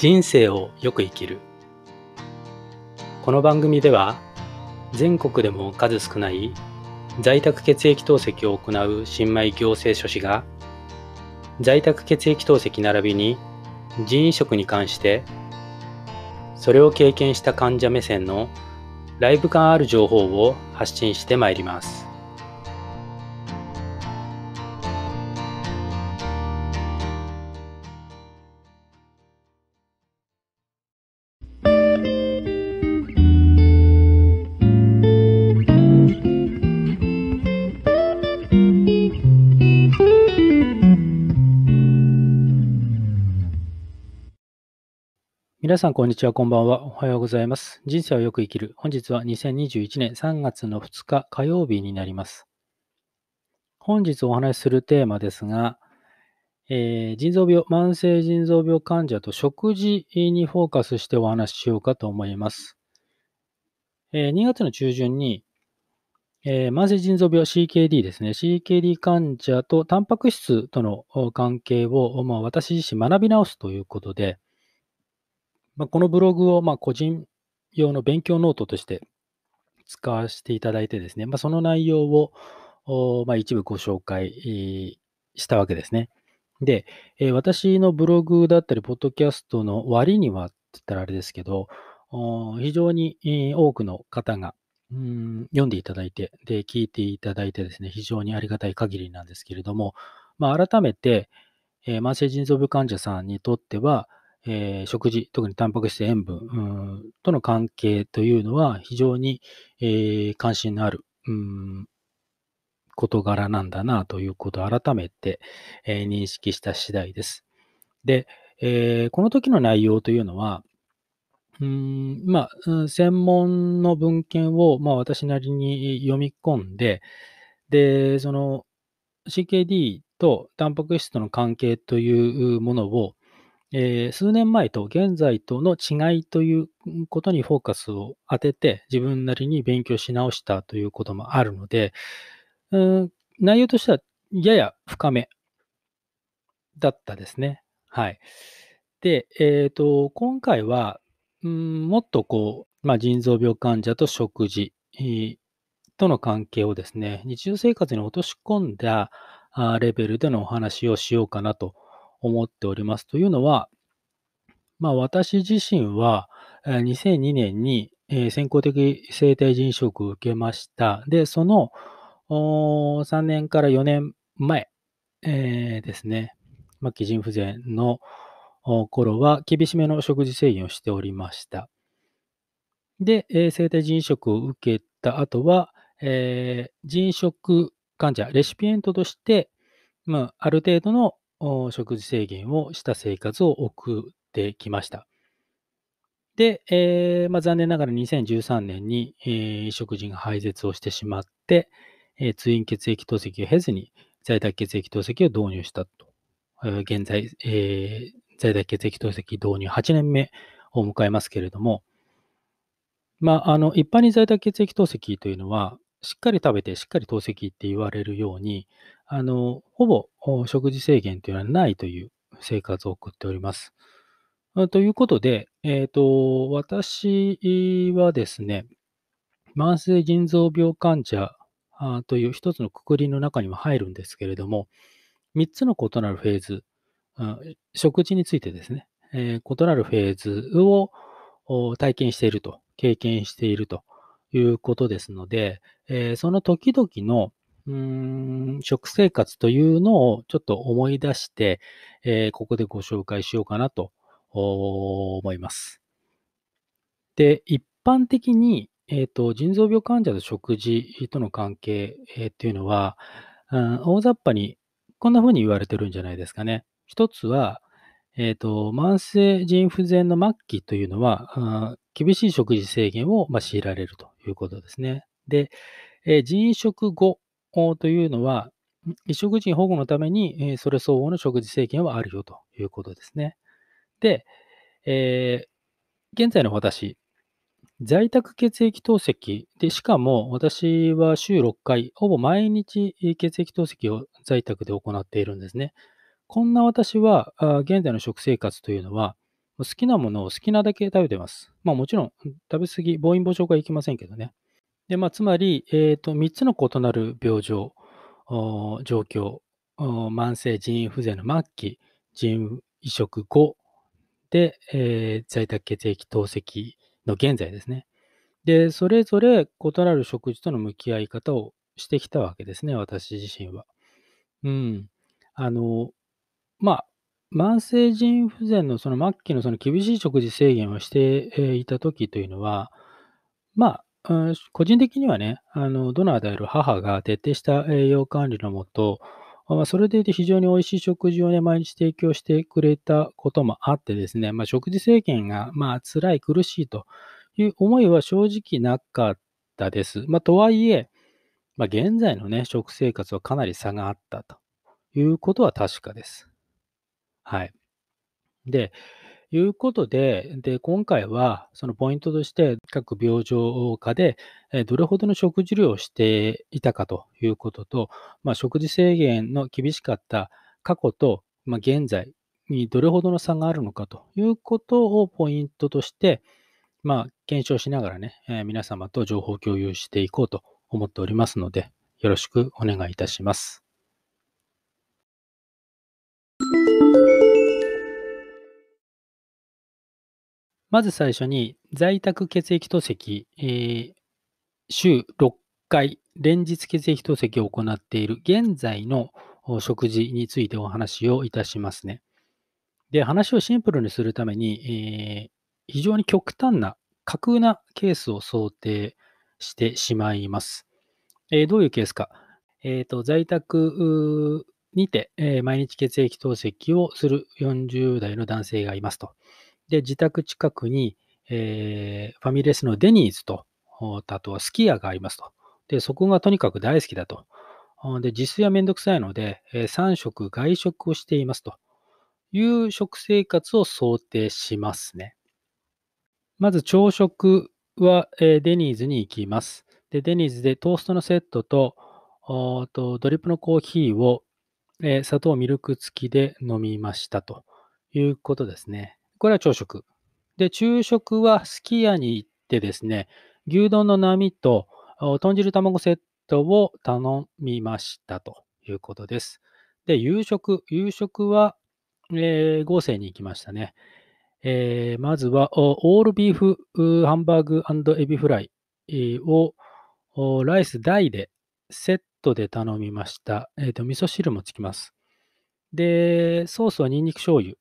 人生をよく生きるこの番組では全国でも数少ない在宅血液透析を行う新米行政書士が在宅血液透析並びに腎移植に関してそれを経験した患者目線のライブ感ある情報を発信してまいります。皆さん、こんにちは、こんばんは。おはようございます。人生をよく生きる。本日は2021年3月の2日火曜日になります。本日お話しするテーマですが、えー、腎臓病、慢性腎臓病患者と食事にフォーカスしてお話ししようかと思います。えー、2月の中旬に、えー、慢性腎臓病 CKD ですね。CKD 患者とタンパク質との関係を、まあ、私自身学び直すということで、まあ、このブログをま個人用の勉強ノートとして使わせていただいてですね、まあ、その内容をま一部ご紹介したわけですね。で、え私のブログだったり、ポッドキャストの割にはって言ったらあれですけど、非常に多くの方がうん読んでいただいて、で、聞いていただいてですね、非常にありがたい限りなんですけれども、まあ、改めて、え慢性腎臓病患者さんにとっては、えー、食事、特にタンパク質、塩分との関係というのは非常に、えー、関心のある、うん、事柄なんだなということを改めて、えー、認識した次第です。で、えこの時の内容というのは、うんまあ、専門の文献を、まあ、私なりに読み込んで、で、その CKD とタンパク質との関係というものを、えー、数年前と現在との違いということにフォーカスを当てて、自分なりに勉強し直したということもあるので、うん、内容としてはやや深めだったですね。はい。で、えっ、ー、と、今回は、うん、もっとこう、まあ、腎臓病患者と食事、との関係をですね、日常生活に落とし込んだレベルでのお話をしようかなと思っております。というのは、まあ、私自身は2002年に先行的生体腎移植を受けました。で、その3年から4年前、えー、ですね、末期腎不全の頃は厳しめの食事制限をしておりました。で、生体腎移植を受けた後は、えー、腎移植患者、レシピエントとして、まあ、ある程度の食事制限をした生活を送ってきました。で、えー、まあ、残念ながら2013年に、えー、食事が廃絶をしてしまって、えー、通院血液透析を経ずに在宅血液透析を導入したと。えー、現在、えー、在宅血液透析導入8年目を迎えますけれども、まあ、あの一般に在宅血液透析というのは、しっかり食べてしっかり透析って言われるように、あの、ほぼ食事制限というのはないという生活を送っております。ということで、えっ、ー、と、私はですね、慢性腎臓病患者という一つのくくりの中にも入るんですけれども、3つの異なるフェーズ、食事についてですね、えー、異なるフェーズを体験していると、経験しているということですので、えー、その時々のうーん食生活というのをちょっと思い出して、えー、ここでご紹介しようかなと思います。で、一般的に、えーと、腎臓病患者と食事との関係、えー、っていうのは、うん、大雑把にこんな風に言われてるんじゃないですかね。一つは、えーと、と慢性腎不全の末期というのは、うん、厳しい食事制限を、まあ、強いられるということですね。で、え人食後というのは、衣食人保護のために、えそれ相応の食事制限はあるよということですね。で、えー、現在の私、在宅血液透析で、しかも私は週6回、ほぼ毎日血液透析を在宅で行っているんですね。こんな私は、現在の食生活というのは、好きなものを好きなだけ食べてます。まあもちろん、食べ過ぎ、暴飲暴食はいけませんけどね。でまあ、つまり、えーと、3つの異なる病状、状況、慢性腎不全の末期、腎移植後で、えー、在宅血液透析の現在ですね。で、それぞれ異なる食事との向き合い方をしてきたわけですね、私自身は。うん。あの、まあ、慢性腎不全のその末期のその厳しい食事制限をしていた時というのは、まあ、個人的にはね、あのドナーである母が徹底した栄養管理のもと、まあ、それでいて非常に美味しい食事をね、毎日提供してくれたこともあってですね、まあ、食事制限が、まあ、辛い、苦しいという思いは正直なかったです。まあ、とはいえ、まあ、現在のね、食生活はかなり差があったということは確かです。はい。で、いうことで、で今回はそのポイントとして各病状下でどれほどの食事量をしていたかということと、まあ、食事制限の厳しかった過去と、まあ、現在にどれほどの差があるのかということをポイントとして、まあ、検証しながらね、えー、皆様と情報共有していこうと思っておりますので、よろしくお願いいたします。まず最初に、在宅血液透析、えー、週6回、連日血液透析を行っている現在の食事についてお話をいたしますね。で、話をシンプルにするために、えー、非常に極端な、架空なケースを想定してしまいます。えー、どういうケースか。えーと、在宅にて、えー、毎日血液透析をする40代の男性がいますと。で、自宅近くに、えー、ファミレスのデニーズと、あとはスキヤがありますと。で、そこがとにかく大好きだと。で、自炊はめんどくさいので、え3食外食をしていますという食生活を想定しますね。まず朝食は、えデニーズに行きます。で、デニーズでトーストのセットと、とドリップのコーヒーを、え砂糖ミルク付きで飲みましたということですね。これは朝食。で、昼食はすき家に行ってですね、牛丼の波と豚汁卵セットを頼みましたということです。で、夕食。夕食は、えー、合成に行きましたね。えー、まずは、オールビーフハンバーグエビフライをライス大でセットで頼みました。えっ、ー、と、味噌汁もつきます。で、ソースはニンニク醤油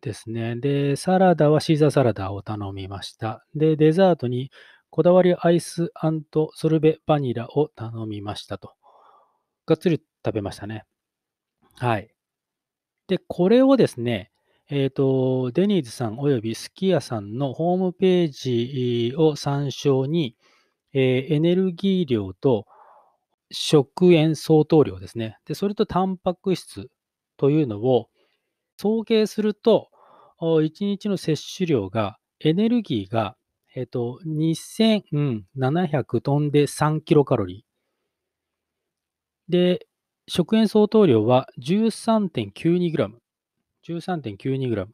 ですね。で、サラダはシーザーサラダを頼みました。で、デザートにこだわりアイスソルベバニラを頼みましたと。がっつり食べましたね。はい。で、これをですね、えっ、ー、と、デニーズさんおよびすき家さんのホームページを参照に、えー、エネルギー量と食塩相当量ですね。で、それとタンパク質というのを、統計すると、1日の摂取量が、エネルギーが、えっ、と、2700トンで3キロカロリー。で、食塩相当量は 13.92g。13.92g。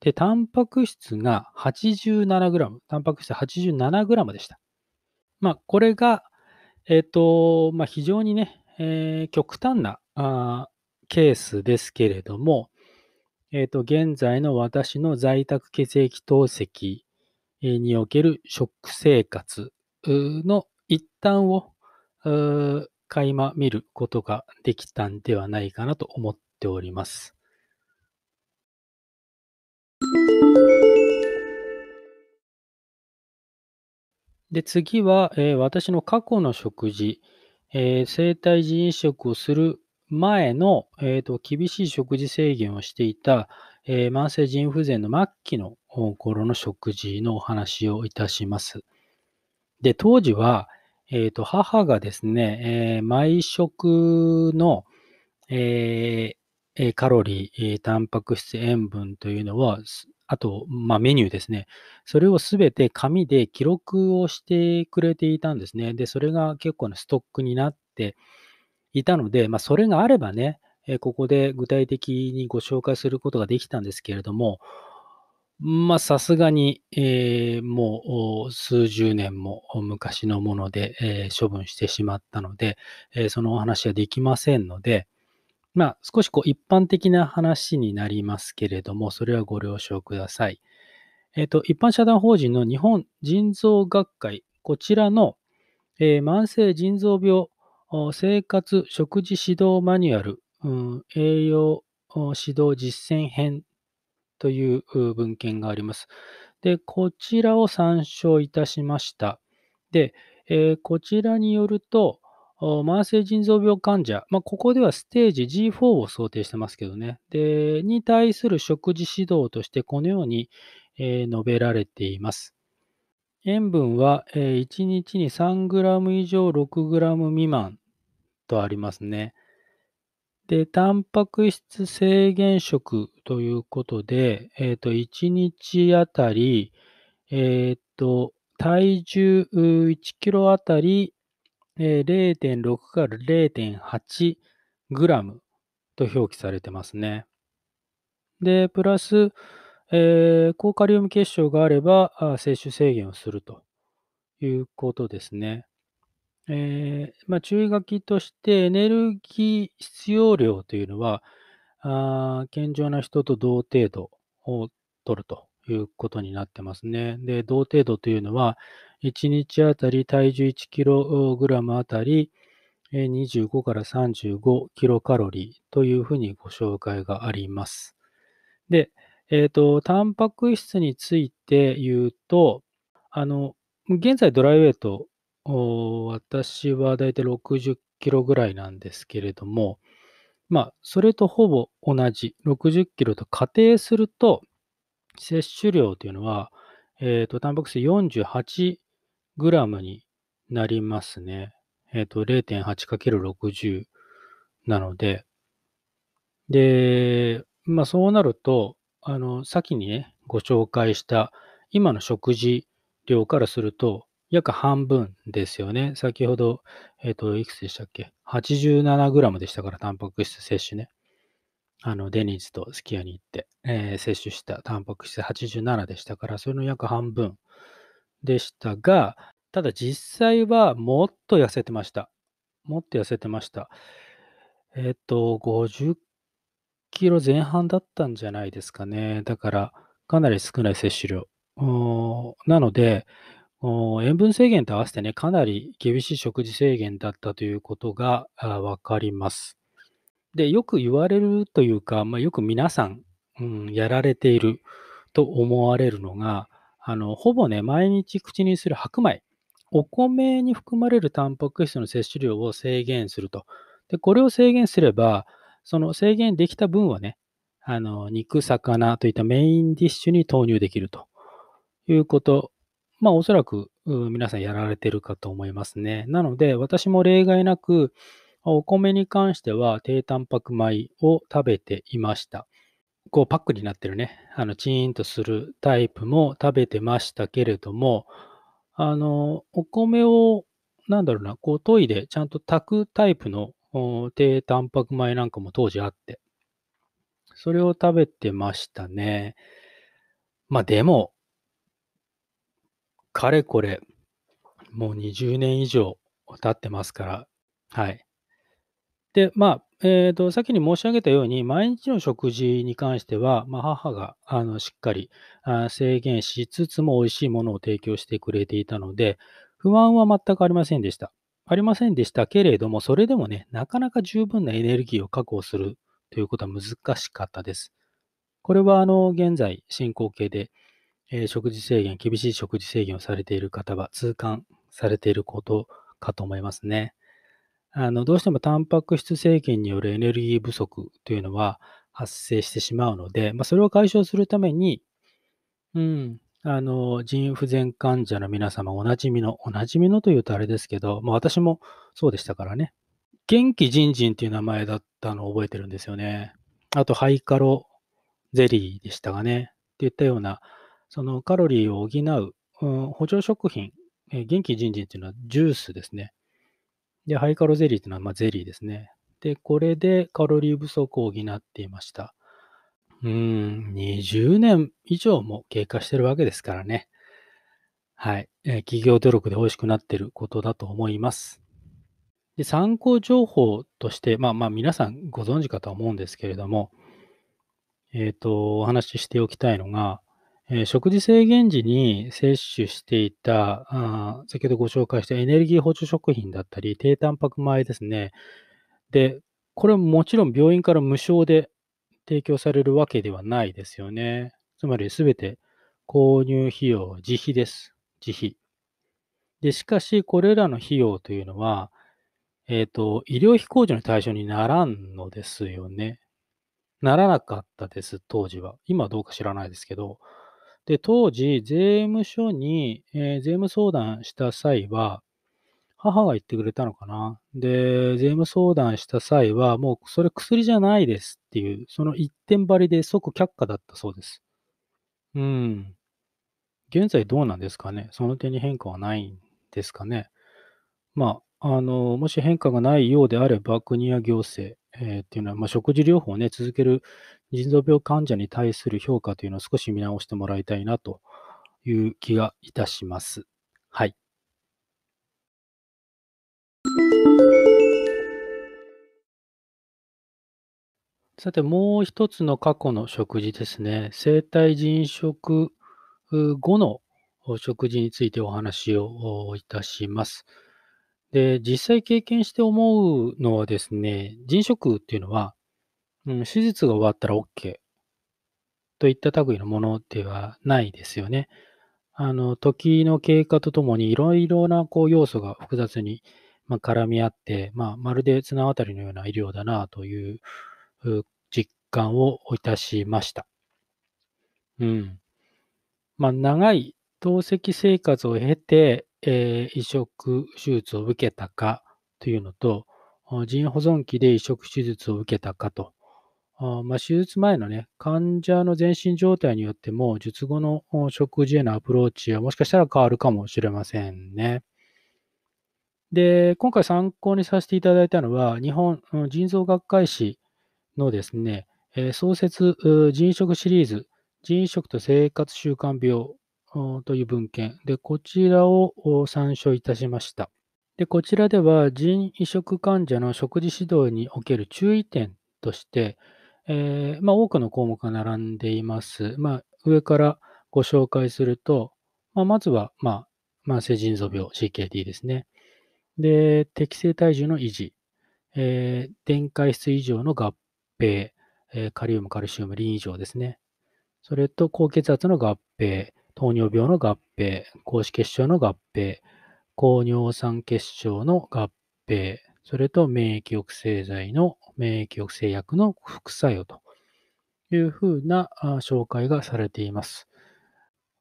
で、タンパク質が 87g。タンパク質 87g でした。まあ、これが、えっ、と、まあ、非常にね、えー、極端なあケースですけれども、えっ、ー、と、現在の私の在宅血液透析における食生活の一端を垣間見ることができたんではないかなと思っております。で、次は、えー、私の過去の食事、えー、生体人移植をする前の、えーと、厳しい食事制限をしていた、えー、慢性腎不全の末期の頃の食事のお話をいたします。で、当時は、えーと、母がですね、えー、毎食の、えー、カロリー、タンパク質、塩分というのは、あと、まあ、メニューですね。それをすべて紙で記録をしてくれていたんですね。で、それが結構なストックになって、いたので、まあ、それがあればね、えここで具体的にご紹介することができたんですけれども、まあ、さすがに、えー、もう数十年も昔のもので、えー、処分してしまったので、えー、そのお話はできませんので、まあ、少しこう一般的な話になりますけれども、それはご了承ください。えっ、と、一般社団法人の日本腎臓学会、こちらの、え慢性腎臓病生活食事指導マニュアル、栄養指導実践編という文献があります。で、こちらを参照いたしました。で、えー、こちらによると、慢性腎臓病患者、まあ、ここではステージ G4 を想定してますけどね、でに対する食事指導としてこのように、えー、述べられています。塩分は、えー、1日に 3g 以上 6g 未満とありますね。で、タンパク質制限食ということで、えっ、ー、と、1日あたり、えっ、ー、と、体重1キロあたり、えー、0.6から0.8グラムと表記されてますね。で、プラス、えー、高カリウム結晶があれば、摂取制限をするということですね。えー、まあ、注意書きとしてエネルギー必要量というのは、あ健常な人と同程度を取るということになってますね。で、同程度というのは、1日あたり体重 1kg あたり25から 35kcal というふうにご紹介があります。で、えっ、ー、と、タンパク質について言うと、あの、現在ドライウェイトお私はだいたい60キロぐらいなんですけれども、まあ、それとほぼ同じ60キロと仮定すると、摂取量というのは、えっ、と、タンパク質48グラムになりますね。えっ、と、0.8×60 なので、で、まあ、そうなると、あの、先にね、ご紹介した今の食事量からすると、約半分ですよね。先ほど、えっ、ー、と、いくつでしたっけ ?87g でしたから、タンパク質摂取ね。あの、デニーズとすき家に行って、えー、摂取したタンパク質87でしたから、それの約半分でしたが、ただ実際はもっと痩せてました。もっと痩せてました。えっ、ー、と、50キロ前半だったんじゃないですかね。だから、かなり少ない摂取量。なので、塩分制限と合わせてね、かなり厳しい食事制限だったということがわかります。で、よく言われるというか、まあ、よく皆さん、うん、やられていると思われるのが、あのほぼね、毎日口にする白米、お米に含まれるタンパク質の摂取量を制限すると。で、これを制限すれば、その制限できた分はね、あの肉、魚といったメインディッシュに投入できるということまあ、おそらく皆さんやられてるかと思いますね。なので、私も例外なく、お米に関しては低タンパク米を食べていました。こうパックになってるね、あのチーンとするタイプも食べてましたけれども、あの、お米を、なんだろうな、こう研いでちゃんと炊くタイプの低タンパク米なんかも当時あって、それを食べてましたね。まあでも、かれこれ、もう20年以上経ってますから、はい。で、まあ、えっ、ー、と、先に申し上げたように、毎日の食事に関しては、まあ、母があのしっかりあ制限しつつも美味しいものを提供してくれていたので、不安は全くありませんでした。ありませんでしたけれども、それでもね、なかなか十分なエネルギーを確保するということは難しかったです。これは、あの、現在進行形で、えー、食事制限、厳しい食事制限をされている方は痛感されていることかと思いますね。あのどうしてもタンパク質制限によるエネルギー不足というのは発生してしまうので、まあ、それを解消するために、うん、あの、腎不全患者の皆様、おなじみの、おなじみのというとあれですけど、まあ私もそうでしたからね。元気じんじんっていう名前だったのを覚えてるんですよね。あと、ハイカロゼリーでしたがね。っていったような、そのカロリーを補う、うん、補助食品、えー、元気人参っていうのはジュースですね。で、ハイカロゼリーっていうのはまあゼリーですね。で、これでカロリー不足を補っていました。うん、20年以上も経過してるわけですからね。はい。えー、企業努力で美味しくなってることだと思います。で参考情報として、まあまあ皆さんご存知かと思うんですけれども、えっ、ー、と、お話ししておきたいのが、えー、食事制限時に摂取していたあ、先ほどご紹介したエネルギー補充食品だったり、低タンパク米ですね。で、これもちろん病院から無償で提供されるわけではないですよね。つまり全て購入費用自費です。自費。で、しかし、これらの費用というのは、えっ、ー、と、医療費控除の対象にならんのですよね。ならなかったです、当時は。今はどうか知らないですけど。で、当時、税務署に、えー、税務相談した際は、母が言ってくれたのかな。で、税務相談した際は、もうそれ薬じゃないですっていう、その一点張りで即却下だったそうです。うん。現在どうなんですかね。その点に変化はないんですかね。まあ、あの、もし変化がないようであれば、国や行政、えー、っていうのは、まあ、食事療法を、ね、続ける腎臓病患者に対する評価というのを少し見直してもらいたいなという気がいたします。はい。さて、もう一つの過去の食事ですね。生体腎移植後の食事についてお話をいたします。で、実際経験して思うのはですね、人食っていうのは、うん、手術が終わったら OK といった類のものではないですよね。あの、時の経過とともにいろいろなこう要素が複雑に、ま絡み合って、まあ、まるで綱渡りのような医療だなという実感をいたしました。うん。まあ、長い透析生活を経て、えー、移植手術を受けたかというのと、腎保存器で移植手術を受けたかと。あまあ、手術前のね、患者の全身状態によっても、術後の食事へのアプローチはもしかしたら変わるかもしれませんね。で、今回参考にさせていただいたのは、日本腎臓学会誌のですね、創設腎食シリーズ、腎食と生活習慣病という文献。で、こちらを参照いたしました。で、こちらでは腎移植患者の食事指導における注意点として、えー、まあ、多くの項目が並んでいます。まあ、上からご紹介すると、まあ、まずは、まあ、慢性腎臓病 CKD ですね。で、適正体重の維持、えー、電解質異常の合併、えー、カリウム、カルシウム、リン異常ですね。それと高血圧の合併、糖尿病の合併、高脂血症の合併、高尿酸血症の合併、それと免疫抑制剤の、免疫抑制薬の副作用というふうな紹介がされています。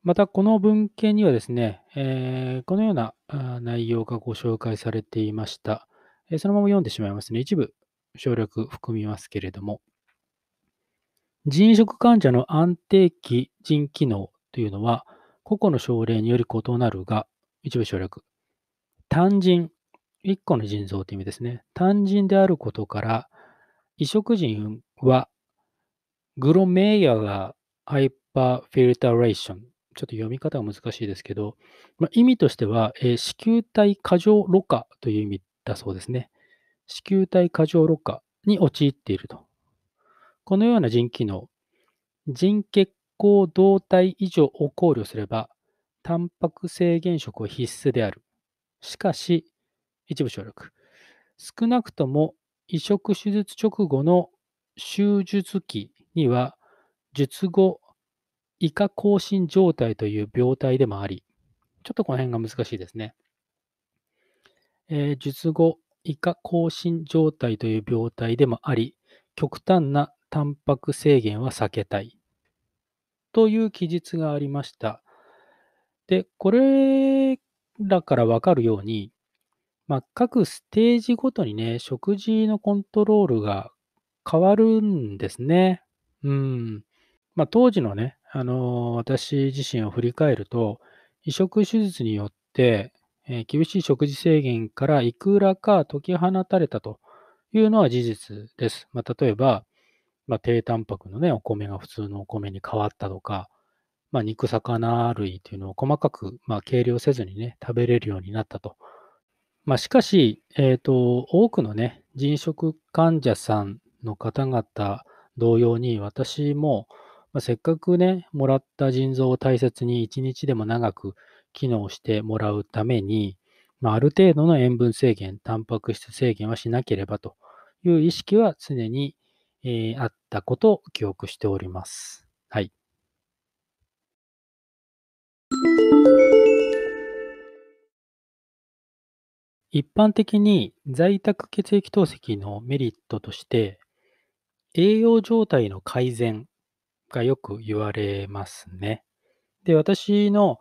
また、この文献にはですね、えー、このような内容がご紹介されていました。えそのまま読んでしまいますね。一部省略含みますけれども。腎移植患者の安定期腎機能、というのは、個々の症例により異なるが、一部省略。単人、一個の腎臓という意味ですね。単人であることから、移植人は、グロメイヤがハイパーフィルタレーション。ちょっと読み方が難しいですけど、まあ、意味としては、えー、子宮体過剰ろ過という意味だそうですね。子宮体過剰ろ過に陥っていると。このような腎機能、腎血行動体以上を考慮すれば、タンパク制限食は必須である。しかし、一部省略。少なくとも移植手術直後の手術期には、術後以下更新状態という病態でもあり、ちょっとこの辺が難しいですね。えー、術後以下更新状態という病態でもあり、極端なタンパク制限は避けたい。という記述がありました。で、これらからわかるように、まあ、各ステージごとにね、食事のコントロールが変わるんですね。うん。まあ、当時のね、あのー、私自身を振り返ると、移植手術によって、えー、厳しい食事制限からいくらか解き放たれたというのは事実です。まあ、例えば、まあ、低タンパクのね、お米が普通のお米に変わったとか、まあ、肉、魚類というのを細かく、まあ、計量せずにね、食べれるようになったと。まあ、しかし、えっ、ー、と、多くのね、人食患者さんの方々同様に、私も、まあ、せっかくね、もらった腎臓を大切に一日でも長く機能してもらうために、まあ、ある程度の塩分制限、タンパク質制限はしなければという意識は常にえー、あったことを記憶しております。はい。一般的に在宅血液透析のメリットとして、栄養状態の改善がよく言われますね。で、私の、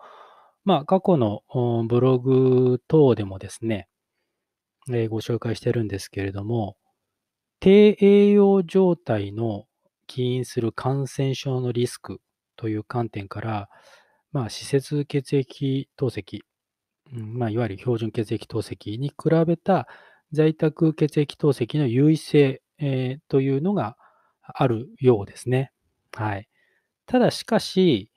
まあ、過去のブログ等でもですね、えー、ご紹介してるんですけれども、低栄養状態の起因する感染症のリスクという観点から、まあ、施設血液透析、まあ、いわゆる標準血液透析に比べた在宅血液透析の優位性、えー、というのがあるようですね。はい、ただしかし、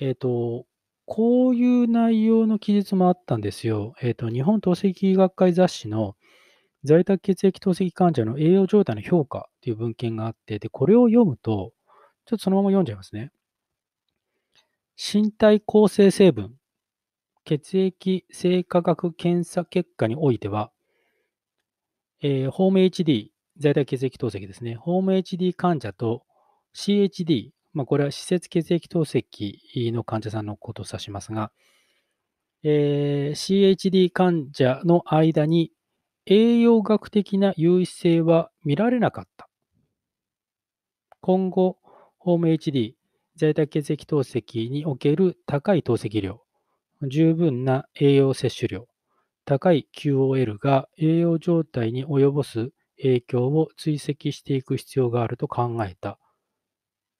えっ、ー、と、こういう内容の記述もあったんですよ。えっ、ー、と、日本透析学会雑誌の在宅血液透析患者の栄養状態の評価という文献があって、で、これを読むと、ちょっとそのまま読んじゃいますね。身体構成成分、血液生化学検査結果においては、えー、ホーム HD、在宅血液透析ですね、ホーム HD 患者と CHD、まあ、これは施設血液透析の患者さんのことを指しますが、えー、CHD 患者の間に栄養学的な優位性は見られなかった。今後、ホーム HD、在宅血液透析における高い透析量、十分な栄養摂取量、高い QOL が栄養状態に及ぼす影響を追跡していく必要があると考えた。っ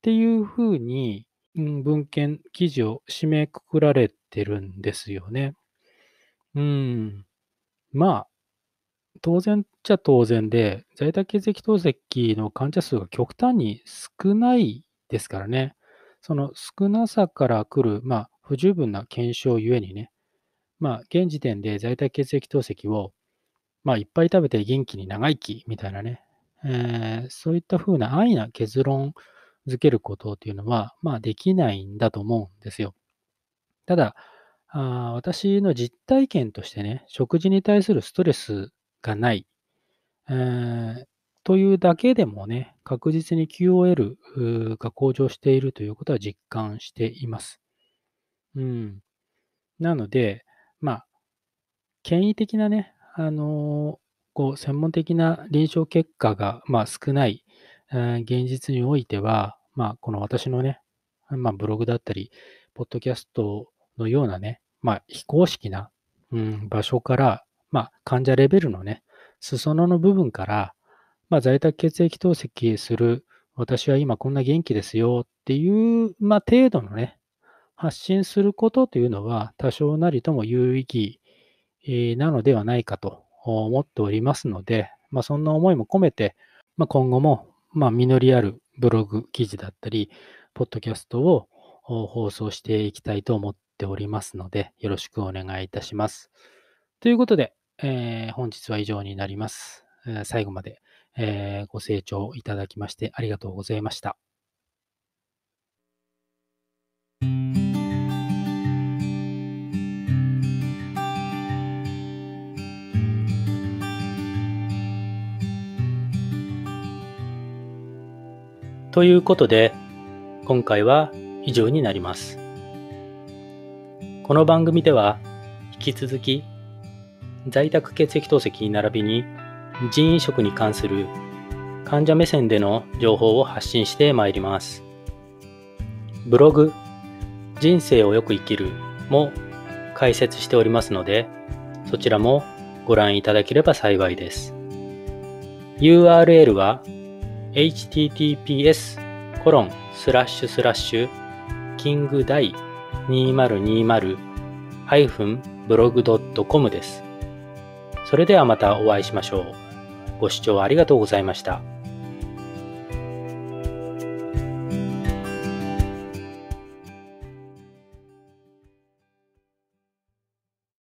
ていうふうに、うん、文献、記事を締めくくられてるんですよね。うん。まあ、当然っちゃ当然で、在宅血液透析の患者数が極端に少ないですからね、その少なさから来る、まあ、不十分な検証ゆえにね、まあ、現時点で在宅血液透析を、まあ、いっぱい食べて元気に長生きみたいなね、えー、そういったふうな安易な結論づけることというのは、まあ、できないんだと思うんですよ。ただ、あ私の実体験としてね、食事に対するストレスがない、えー、というだけでもね、確実に QOL が向上しているということは実感しています。うん。なので、まあ、権威的なね、あのー、こう、専門的な臨床結果が、まあ、少ない、えー、現実においては、まあ、この私のね、まあ、ブログだったり、ポッドキャストのようなね、まあ、非公式な、うん、場所からまあ、患者レベルのね、裾野の部分から、まあ、在宅血液透析する、私は今こんな元気ですよっていう、まあ、程度のね、発信することというのは多少なりとも有意義なのではないかと思っておりますので、まあ、そんな思いも込めて、まあ、今後も、まあ、実りあるブログ記事だったり、ポッドキャストを放送していきたいと思っておりますので、よろしくお願いいたします。ということで、えー、本日は以上になります。えー、最後まで、えー、ご清聴いただきましてありがとうございました。ということで、今回は以上になります。この番組では、引き続き在宅血液透析並びに腎移植に関する患者目線での情報を発信してまいります。ブログ、人生をよく生きるも解説しておりますので、そちらもご覧いただければ幸いです。URL は https コロンスラッシュスラッシュキングダイ2020 -blog.com です。それではまたお会いしましょう。ご視聴ありがとうございました。